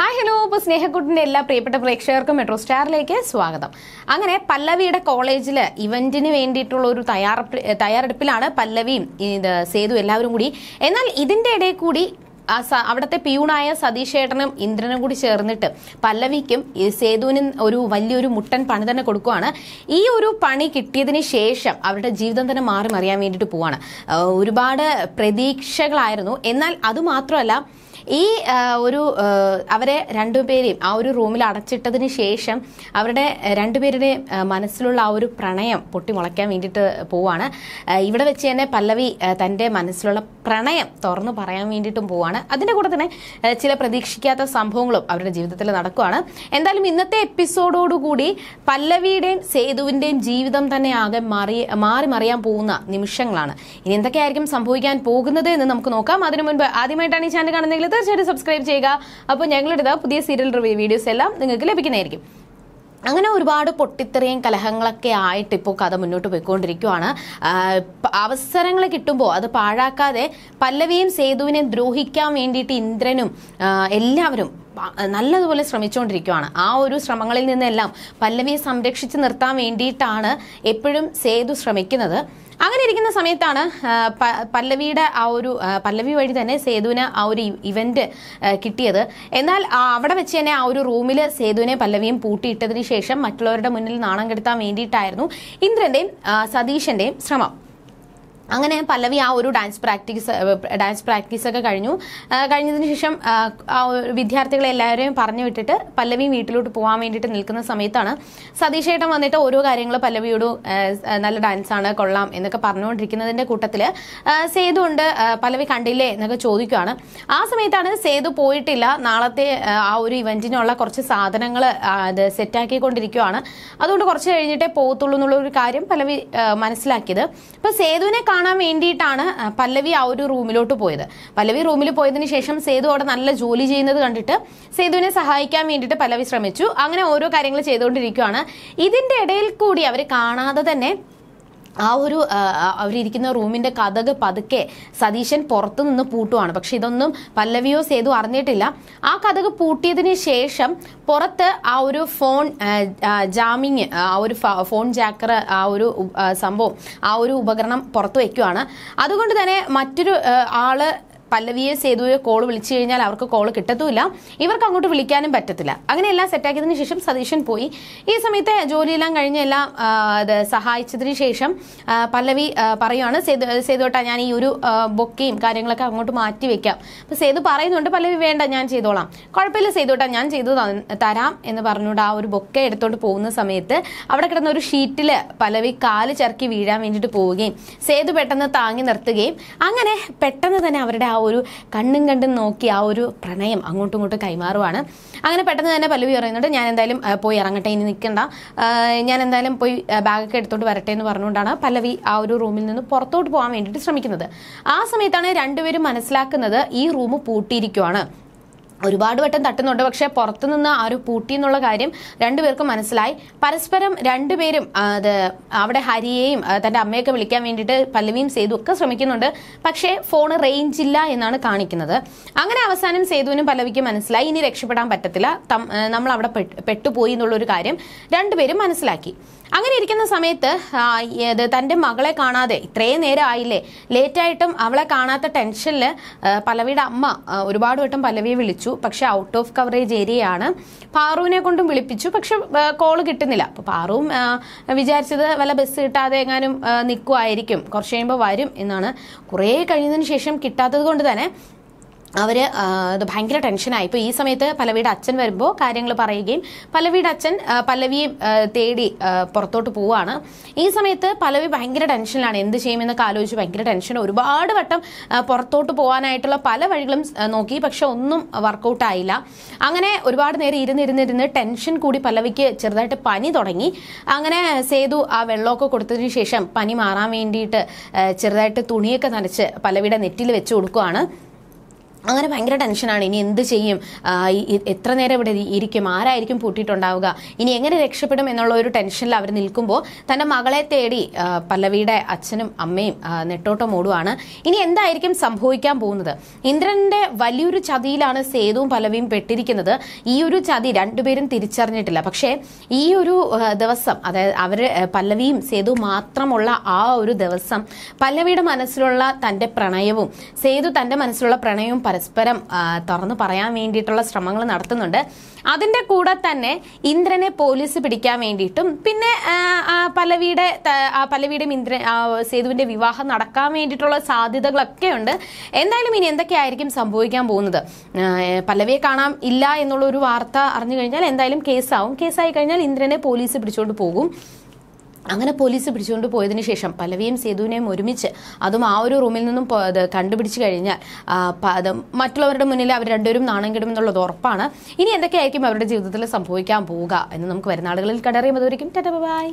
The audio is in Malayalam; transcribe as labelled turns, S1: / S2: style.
S1: ഹായ് ഹലോ അപ്പോൾ സ്നേഹക്കുട്ടിൻ്റെ എല്ലാ പ്രിയപ്പെട്ട പ്രേക്ഷകർക്കും മെട്രോ സ്റ്റാറിലേക്ക് സ്വാഗതം അങ്ങനെ പല്ലവിയുടെ കോളേജിൽ ഇവൻറ്റിന് വേണ്ടിയിട്ടുള്ള ഒരു തയ്യാറെപ്പ് തയ്യാറെടുപ്പിലാണ് പല്ലവിയും ഇത് സേതു എല്ലാവരും കൂടി എന്നാൽ ഇതിൻ്റെ ഇടയിൽ കൂടി ആ സ അവിടുത്തെ പിയൂണായ സതീഷേട്ടനും ഇന്ദ്രനും കൂടി ചേർന്നിട്ട് പല്ലവിക്കും സേതുവിനും ഒരു വലിയൊരു മുട്ടൻ പണി തന്നെ കൊടുക്കുവാണ് ഈ ഒരു പണി കിട്ടിയതിന് ശേഷം അവരുടെ ജീവിതം തന്നെ മാറി മറിയാൻ വേണ്ടിയിട്ട് പോവാണ് ഒരുപാട് പ്രതീക്ഷകളായിരുന്നു എന്നാൽ അതുമാത്രമല്ല ഈ ഒരു അവരെ രണ്ടുപേരെയും ആ ഒരു റൂമിൽ അടച്ചിട്ടതിന് ശേഷം അവരുടെ രണ്ടുപേരുടെ മനസ്സിലുള്ള ആ ഒരു പ്രണയം പൊട്ടിമുളയ്ക്കാൻ വേണ്ടിയിട്ട് പോവാണ് ഇവിടെ വെച്ച് തന്നെ പല്ലവി തൻ്റെ മനസ്സിലുള്ള പ്രണയം തുറന്നു പറയാൻ വേണ്ടിയിട്ടും പോവാണ് അതിൻ്റെ കൂടെ തന്നെ ചില പ്രതീക്ഷിക്കാത്ത സംഭവങ്ങളും അവരുടെ ജീവിതത്തിൽ നടക്കുവാണ് എന്തായാലും ഇന്നത്തെ എപ്പിസോഡോടുകൂടി പല്ലവിയുടെയും സേതുവിൻ്റെയും ജീവിതം തന്നെ ആകെ മാറി മാറി മറിയാൻ പോകുന്ന നിമിഷങ്ങളാണ് ഇനി എന്തൊക്കെയായിരിക്കും സംഭവിക്കാൻ പോകുന്നത് എന്ന് നമുക്ക് നോക്കാം അതിനു മുൻപ് ആദ്യമായിട്ടാണ് ഈ ചാനൽ കാണുന്നതെങ്കിൽ തീർച്ചയായിട്ടും സബ്സ്ക്രൈബ് ചെയ്യുക അപ്പോൾ ഞങ്ങളിടുന്ന പുതിയ സീരിയൽ റിവ്യൂ വീഡിയോസ് എല്ലാം നിങ്ങൾക്ക് ലഭിക്കുന്നതായിരിക്കും അങ്ങനെ ഒരുപാട് പൊട്ടിത്തെറിയും കലഹങ്ങളൊക്കെ ആയിട്ട് ഇപ്പോൾ കഥ മുന്നോട്ട് പോയിക്കൊണ്ടിരിക്കുകയാണ് അവസരങ്ങൾ കിട്ടുമ്പോൾ അത് പാഴാക്കാതെ പല്ലവിയും സേതുവിനെ ദ്രോഹിക്കാൻ വേണ്ടിയിട്ട് ഇന്ദ്രനും എല്ലാവരും നല്ലതുപോലെ ശ്രമിച്ചുകൊണ്ടിരിക്കുകയാണ് ആ ഒരു ശ്രമങ്ങളിൽ നിന്നെല്ലാം പല്ലവിയെ സംരക്ഷിച്ചു നിർത്താൻ വേണ്ടിയിട്ടാണ് എപ്പോഴും സേതു ശ്രമിക്കുന്നത് അങ്ങനെ ഇരിക്കുന്ന സമയത്താണ് പല്ലവിയുടെ ആ ഒരു പല്ലവി വഴി തന്നെ സേതുവിന് ആ ഒരു ഇവന്റ് കിട്ടിയത് എന്നാൽ അവിടെ വെച്ച് തന്നെ ആ ഒരു റൂമിൽ സേതുവിനെ പല്ലവിയും പൂട്ടിയിട്ടതിന് ശേഷം മറ്റുള്ളവരുടെ മുന്നിൽ നാണം കെടുത്താൻ വേണ്ടിയിട്ടായിരുന്നു ഇന്ദ്രന്റെയും സതീഷിന്റെയും ശ്രമം അങ്ങനെ പല്ലവി ആ ഒരു ഡാൻസ് പ്രാക്ടീസ് ഡാൻസ് പ്രാക്ടീസ് ഒക്കെ കഴിഞ്ഞു കഴിഞ്ഞതിന് ശേഷം ആ വിദ്യാർത്ഥികളെ എല്ലാവരെയും പറഞ്ഞു വിട്ടിട്ട് പല്ലവി വീട്ടിലോട്ട് പോകാൻ വേണ്ടിയിട്ട് നിൽക്കുന്ന സമയത്താണ് സതീഷ് ഏട്ടൻ വന്നിട്ട് ഓരോ കാര്യങ്ങൾ പല്ലവിയോട് നല്ല ഡാൻസാണ് കൊള്ളാം എന്നൊക്കെ പറഞ്ഞുകൊണ്ടിരിക്കുന്നതിൻ്റെ കൂട്ടത്തിൽ സേതു ഉണ്ട് പല്ലവി കണ്ടില്ലേ എന്നൊക്കെ ചോദിക്കുകയാണ് ആ സമയത്താണ് സേതു പോയിട്ടില്ല നാളത്തെ ആ ഒരു ഇവൻറ്റിനുള്ള കുറച്ച് സാധനങ്ങൾ അത് സെറ്റാക്കിക്കൊണ്ടിരിക്കുകയാണ് അതുകൊണ്ട് കുറച്ച് കഴിഞ്ഞിട്ടേ പോകത്തുള്ളൂ എന്നുള്ള ഒരു കാര്യം പല്ലവി മനസ്സിലാക്കിയത് അപ്പോൾ സേതുവിനെ കാണാൻ വേണ്ടിയിട്ടാണ് പല്ലവി ആ ഒരു റൂമിലോട്ട് പോയത് പല്ലവി റൂമിൽ പോയതിന് ശേഷം സേതു അവിടെ നല്ല ജോലി ചെയ്യുന്നത് കണ്ടിട്ട് സേതുവിനെ സഹായിക്കാൻ വേണ്ടിയിട്ട് പല്ലവി ശ്രമിച്ചു അങ്ങനെ ഓരോ കാര്യങ്ങൾ ചെയ്തുകൊണ്ടിരിക്കുകയാണ് ഇതിൻ്റെ ഇടയിൽ കൂടി അവർ കാണാതെ തന്നെ ആ ഒരു അവരിയ്ക്കുന്ന റൂമിന്റെ കഥക് പതുക്കെ സതീശൻ പുറത്തു നിന്ന് പൂട്ടുവാണ് പക്ഷെ ഇതൊന്നും പല്ലവിയോ സേതു അറിഞ്ഞിട്ടില്ല ആ കഥക് പൂട്ടിയതിന് ശേഷം പുറത്ത് ആ ഒരു ഫോൺ ജാമിങ് ആ ഒരു ഫോൺ ജാക്കർ ആ ഒരു സംഭവം ആ ഒരു ഉപകരണം പുറത്തു വയ്ക്കുവാണ് അതുകൊണ്ട് തന്നെ മറ്റൊരു ആള് പല്ലവിയെ സേതുവെ കോൾ വിളിച്ചു കഴിഞ്ഞാൽ അവർക്ക് കോൾ കിട്ടത്തുമില്ല ഇവർക്ക് അങ്ങോട്ട് വിളിക്കാനും പറ്റത്തില്ല അങ്ങനെ എല്ലാം സെറ്റാക്കിയതിനു ശേഷം സതീശൻ പോയി ഈ സമയത്ത് ജോലിയെല്ലാം കഴിഞ്ഞ് എല്ലാം സഹായിച്ചതിനു ശേഷം പല്ലവി പറയുവാണ് സേതു സേതുട്ടാ ഞാൻ ഈ ഒരു ബൊക്കയും കാര്യങ്ങളൊക്കെ അങ്ങോട്ട് മാറ്റി വെക്കാം അപ്പൊ സേതു പറയുന്നുണ്ട് പല്ലവി വേണ്ട ഞാൻ ചെയ്തോളാം കുഴപ്പമില്ല സേതുട്ടാ ഞാൻ ചെയ്തു തരാം എന്ന് പറഞ്ഞുകൊണ്ട് ആ ഒരു ബൊക്കെ എടുത്തോണ്ട് പോകുന്ന സമയത്ത് അവിടെ കിടന്ന ഒരു ഷീറ്റിൽ പല്ലവി കാല് ചർക്കി വീഴാൻ വേണ്ടിയിട്ട് പോവുകയും സേതു പെട്ടെന്ന് താങ്ങി നിർത്തുകയും അങ്ങനെ പെട്ടെന്ന് തന്നെ അവരുടെ ആ ഒരു കണ്ണും കണ്ടും നോക്കി ആ ഒരു പ്രണയം അങ്ങോട്ടും ഇങ്ങോട്ടും കൈമാറുവാണ് അങ്ങനെ പെട്ടെന്ന് തന്നെ പല്ലവി പറയുന്നുണ്ട് ഞാൻ എന്തായാലും പോയി ഇറങ്ങട്ടെ ഇനി നിൽക്കണ്ട ഞാൻ എന്തായാലും പോയി ബാഗൊക്കെ എടുത്തോണ്ട് വരട്ടെ എന്ന് പറഞ്ഞുകൊണ്ടാണ് പല്ലവി ആ ഒരു റൂമിൽ നിന്ന് പുറത്തോട്ട് പോകാൻ വേണ്ടിയിട്ട് ശ്രമിക്കുന്നത് ആ സമയത്താണ് രണ്ടുപേരും മനസ്സിലാക്കുന്നത് ഈ റൂം പൂട്ടിയിരിക്കുവാണ് ഒരുപാട് വട്ടം തട്ടുന്നുണ്ട് പക്ഷെ പുറത്തുനിന്ന് ആ ഒരു പൂട്ടി എന്നുള്ള കാര്യം രണ്ടുപേർക്കും മനസ്സിലായി പരസ്പരം രണ്ടുപേരും അത് അവിടെ ഹരിയെയും തൻ്റെ അമ്മയൊക്കെ വിളിക്കാൻ വേണ്ടിയിട്ട് പല്ലവിയും സേതു ഒക്കെ ശ്രമിക്കുന്നുണ്ട് പക്ഷേ ഫോൺ റേഞ്ച് ഇല്ല എന്നാണ് കാണിക്കുന്നത് അങ്ങനെ അവസാനം സേതുവിനും പല്ലവിക്കും മനസ്സിലായി ഇനി രക്ഷപ്പെടാൻ പറ്റത്തില്ല നമ്മൾ അവിടെ പെട്ടുപോയി എന്നുള്ളൊരു കാര്യം രണ്ടുപേരും മനസ്സിലാക്കി അങ്ങനെ ഇരിക്കുന്ന സമയത്ത് ഇത് തൻ്റെ മകളെ കാണാതെ ഇത്രയും നേരം ആയില്ലേ ലേറ്റായിട്ടും അവളെ കാണാത്ത ടെൻഷനിൽ പലവിയുടെ അമ്മ ഒരുപാട് വട്ടം പലവിയെ വിളിച്ചു പക്ഷെ ഔട്ട് ഓഫ് കവറേജ് ഏരിയയാണ് പാറുവിനെ കൊണ്ടും വിളിപ്പിച്ചു പക്ഷെ കോൾ കിട്ടുന്നില്ല അപ്പോൾ പാറുവും വിചാരിച്ചത് വല്ല ബസ് കിട്ടാതെ എങ്ങാനും നിൽക്കുമായിരിക്കും കുറച്ച് കഴിയുമ്പോൾ വരും എന്നാണ് കുറേ കഴിഞ്ഞതിന് ശേഷം കിട്ടാത്തത് കൊണ്ട് തന്നെ അവർ അത് ഭയങ്കര ടെൻഷനായി ഇപ്പോൾ ഈ സമയത്ത് പല്ലവിയുടെ അച്ഛൻ വരുമ്പോൾ കാര്യങ്ങൾ പറയുകയും പല്ലവിയുടെ അച്ഛൻ പലവിയെ തേടി പുറത്തോട്ട് പോവാണ് ഈ സമയത്ത് പലവി ഭയങ്കര ടെൻഷനിലാണ് എന്ത് ചെയ്യുമെന്നൊക്കെ ആലോചിച്ച് ഭയങ്കര ടെൻഷൻ ഒരുപാട് വട്ടം പുറത്തോട്ട് പോകാനായിട്ടുള്ള പല വഴികളും നോക്കി പക്ഷെ ഒന്നും വർക്കൗട്ട് ആയില്ല അങ്ങനെ ഒരുപാട് നേരം ഇരുന്നിരുന്നിരുന്ന് ടെൻഷൻ കൂടി പലവിക്ക് ചെറുതായിട്ട് പനി തുടങ്ങി അങ്ങനെ സേതു ആ വെള്ളമൊക്കെ കൊടുത്തതിന് ശേഷം പനി മാറാൻ വേണ്ടിയിട്ട് ചെറുതായിട്ട് തുണിയൊക്കെ നനച്ച് പലവിയുടെ നെറ്റിൽ വെച്ച് കൊടുക്കുകയാണ് അങ്ങനെ ഭയങ്കര ടെൻഷനാണ് ഇനി എന്ത് ചെയ്യും എത്ര നേരം ഇവിടെ ഇരിക്കും ആരായിരിക്കും പൂട്ടിയിട്ടുണ്ടാവുക ഇനി എങ്ങനെ രക്ഷപ്പെടും എന്നുള്ള ഒരു ടെൻഷനിൽ അവർ നിൽക്കുമ്പോൾ തൻ്റെ മകളെ തേടി പല്ലവിയുടെ അച്ഛനും അമ്മയും നെട്ടോട്ടം ഓടുവാണ് ഇനി എന്തായിരിക്കും സംഭവിക്കാൻ പോകുന്നത് ഇന്ദ്രൻ്റെ വലിയൊരു ചതിയിലാണ് സേതുവും പല്ലവിയും പെട്ടിരിക്കുന്നത് ഈ ഒരു ചതി രണ്ടുപേരും തിരിച്ചറിഞ്ഞിട്ടില്ല പക്ഷേ ഈ ഒരു ദിവസം അതായത് അവർ പല്ലവിയും സേതു മാത്രമുള്ള ആ ഒരു ദിവസം പല്ലവിയുടെ മനസ്സിലുള്ള തൻ്റെ പ്രണയവും സേതു തൻ്റെ മനസ്സിലുള്ള പ്രണയവും പരസ്പരം തുറന്നു പറയാൻ വേണ്ടിയിട്ടുള്ള ശ്രമങ്ങൾ നടത്തുന്നുണ്ട് അതിന്റെ കൂടെ തന്നെ ഇന്ദ്രനെ പോലീസ് പിടിക്കാൻ വേണ്ടിയിട്ടും പിന്നെ പലവിയുടെ പലവിയുടെയും ഇന്ദ്ര സേതുവിന്റെ വിവാഹം നടക്കാൻ വേണ്ടിയിട്ടുള്ള സാധ്യതകളൊക്കെ ഉണ്ട് എന്തായാലും ഇനി എന്തൊക്കെയായിരിക്കും സംഭവിക്കാൻ പോകുന്നത് പലവിയെ കാണാം ഇല്ല എന്നുള്ള ഒരു വാർത്ത അറിഞ്ഞു കഴിഞ്ഞാൽ എന്തായാലും കേസാവും കേസായി കഴിഞ്ഞാൽ ഇന്ദ്രനെ പോലീസ് പിടിച്ചുകൊണ്ട് പോകും അങ്ങനെ പോലീസ് പിടിച്ചുകൊണ്ട് പോയതിനു ശേഷം പല്ലവിയും സേതുവിനെയും ഒരുമിച്ച് അതും ആ ഒരു റൂമിൽ നിന്നും കണ്ടുപിടിച്ചു കഴിഞ്ഞാൽ അത് മറ്റുള്ളവരുടെ മുന്നിൽ അവർ രണ്ടുപേരും നാണം കിടുമെന്നുള്ളത് ഉറപ്പാണ് ഇനി എന്തൊക്കെയായിരിക്കും അവരുടെ ജീവിതത്തിൽ സംഭവിക്കാൻ പോവുക എന്ന് നമുക്ക് വരുന്ന ആളുകളിൽ കണ്ടറിയുമ്പോൾ ടാറ്റ ബൈ